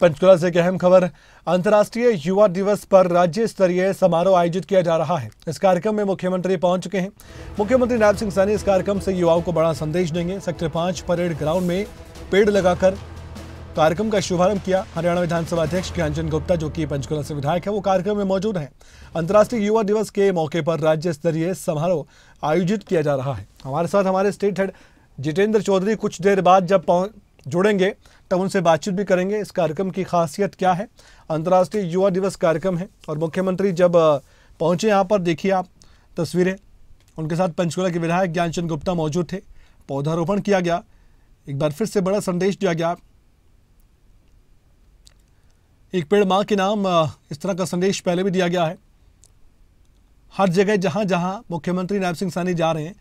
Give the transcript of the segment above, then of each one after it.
पंचकुला से एक अहम खबर अंतर्राष्ट्रीय युवा दिवस पर राज्य स्तरीय समारोह आयोजित किया जा रहा है इस कार्यक्रम में मुख्यमंत्री पहुंच चुके हैं मुख्यमंत्री नायब सिंह सैनी इस कार्यक्रम से युवाओं को बड़ा संदेश देंगे सेक्टर पांच परेड ग्राउंड में पेड़ लगाकर कार्यक्रम का शुभारंभ किया हरियाणा विधानसभा अध्यक्ष ज्ञानचंद गुप्ता जो कि पंचकुला से विधायक है वो कार्यक्रम में मौजूद है अंतर्राष्ट्रीय युवा दिवस के मौके पर राज्य स्तरीय समारोह आयोजित किया जा रहा है हमारे साथ हमारे स्टेट हेड जितेंद्र चौधरी कुछ देर बाद जब जुड़ेंगे तब उनसे बातचीत भी करेंगे इस कार्यक्रम की खासियत क्या है अंतर्राष्ट्रीय युवा दिवस कार्यक्रम है और मुख्यमंत्री जब पहुँचे यहाँ पर देखिए आप तस्वीरें उनके साथ पंचकुला के विधायक ज्ञानचंद गुप्ता मौजूद थे पौधारोपण किया गया एक बार फिर से बड़ा संदेश दिया गया एक पेड़ माँ के नाम इस तरह का संदेश पहले भी दिया गया है हर जगह जहाँ जहाँ मुख्यमंत्री नायब सिंह सानी जा रहे हैं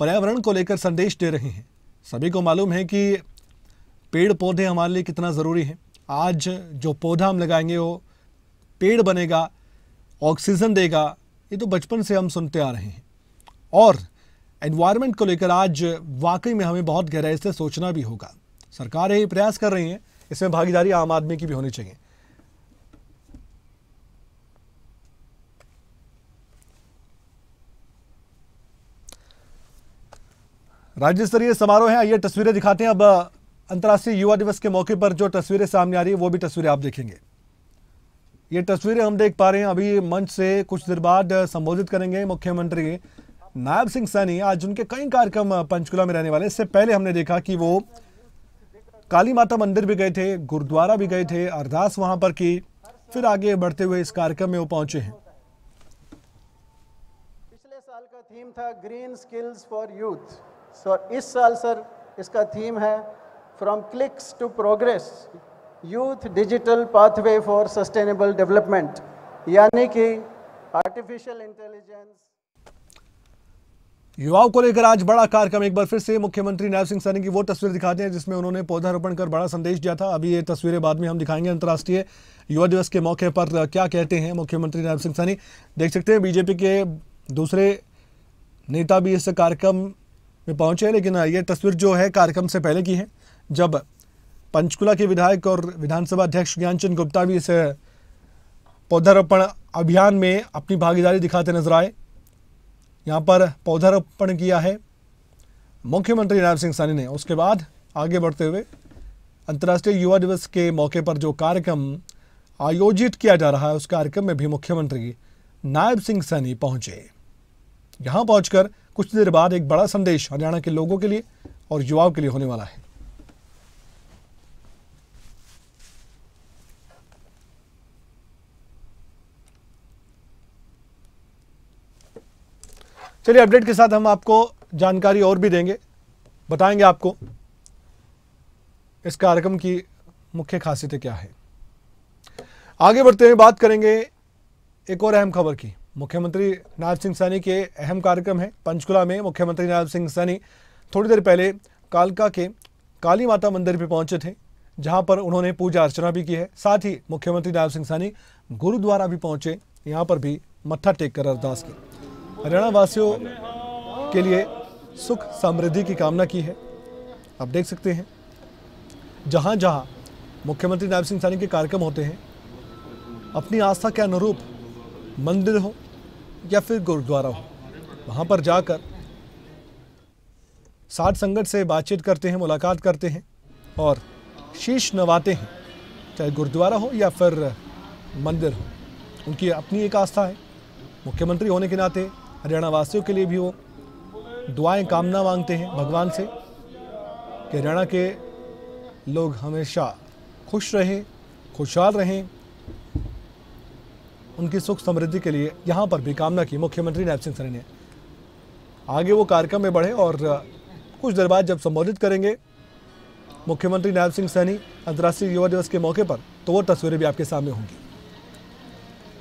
पर्यावरण को लेकर संदेश दे रहे हैं सभी को मालूम है कि पेड़ पौधे हमारे लिए कितना ज़रूरी है आज जो पौधा हम लगाएंगे वो पेड़ बनेगा ऑक्सीजन देगा ये तो बचपन से हम सुनते आ रहे हैं और एनवायरनमेंट को लेकर आज वाकई में हमें बहुत गहराई से सोचना भी होगा सरकार यही प्रयास कर रही है इसमें भागीदारी आम आदमी की भी होनी चाहिए राज्य स्तरीय समारोह है आइए तस्वीरें दिखाते हैं अब अंतर्राष्ट्रीय युवा दिवस के मौके पर जो तस्वीरें सामने आ रही है वो भी तस्वीरें आप देखेंगे ये तस्वीरें हम देख पा रहे हैं अभी मंच से कुछ देर बाद संबोधित करेंगे मुख्यमंत्री नायब सिंह सैनी आज उनके कई कार्यक्रम पंचकुला में रहने वाले इससे पहले हमने देखा कि वो काली माता मंदिर भी गए थे गुरुद्वारा भी गए थे अरदास वहां पर की फिर आगे बढ़ते हुए इस कार्यक्रम में वो पहुंचे हैं पिछले साल का थीम था green skills for youth so इस साल सर इसका थीम है from clicks to progress youth digital pathway for sustainable development यानी कि artificial intelligence युवाओं को लेकर आज बड़ा कार्यक्रम एक बार फिर से मुख्यमंत्री नायब सिंह सैनी की वो तस्वीर दिखाते हैं जिसमें उन्होंने पौधारोपण कर बड़ा संदेश दिया था अभी ये तस्वीरें बाद में हम दिखाएंगे अंतर्राष्ट्रीय युवा दिवस के मौके पर क्या कहते हैं मुख्यमंत्री नायब सिंह सैनी देख सकते हैं बीजेपी के दूसरे नेता भी इस कार्यक्रम में पहुंचे लेकिन ये तस्वीर जो है कार्यक्रम से पहले की है जब पंचकुला के विधायक और विधानसभा अध्यक्ष ज्ञानचंद गुप्ता भी इस पौधारोपण अभियान में अपनी भागीदारी दिखाते नजर आए यहाँ पर पौधारोपण किया है मुख्यमंत्री नायब सिंह सैनी ने उसके बाद आगे बढ़ते हुए अंतर्राष्ट्रीय युवा दिवस के मौके पर जो कार्यक्रम आयोजित किया जा रहा है उस कार्यक्रम में भी मुख्यमंत्री नायब सिंह सैनी पहुंचे यहां पहुंचकर कुछ देर बाद एक बड़ा संदेश हरियाणा के लोगों के लिए और युवाओं के लिए होने वाला है चलिए अपडेट के साथ हम आपको जानकारी और भी देंगे बताएंगे आपको इस कार्यक्रम की मुख्य खासियतें क्या है आगे बढ़ते हुए बात करेंगे एक और अहम खबर की मुख्यमंत्री नायब सिंह सैनी के अहम कार्यक्रम है पंचकुला में मुख्यमंत्री नायब सिंह सैनी थोड़ी देर पहले कालका के काली माता मंदिर भी पहुंचे थे जहां पर उन्होंने पूजा अर्चना भी की है साथ ही मुख्यमंत्री नायब सिंह सैनी गुरुद्वारा भी पहुंचे यहां पर भी मत्था टेक कर अरदास की हरियाणा वासियों के लिए सुख समृद्धि की कामना की है आप देख सकते हैं जहाँ जहाँ मुख्यमंत्री नायब सिंह सैनी के कार्यक्रम होते हैं अपनी आस्था के अनुरूप मंदिर हो या फिर गुरुद्वारा हो वहाँ पर जाकर साठ संगत से बातचीत करते हैं मुलाकात करते हैं और शीश नवाते हैं चाहे गुरुद्वारा हो या फिर मंदिर हो उनकी अपनी एक आस्था है मुख्यमंत्री होने के नाते हरियाणा वासियों के लिए भी वो दुआएं कामना मांगते हैं भगवान से कि हरियाणा के लोग हमेशा खुश रहें खुशहाल रहें उनकी सुख समृद्धि के लिए यहाँ पर भी कामना की मुख्यमंत्री नायब सिंह सरेन ने आगे वो कार्यक्रम में बढ़े और कुछ देर बाद जब संबोधित करेंगे मुख्यमंत्री नायब सिंह सैनी अंतर्राष्ट्रीय युवा दिवस के मौके पर तो वो तस्वीरें भी आपके सामने होंगी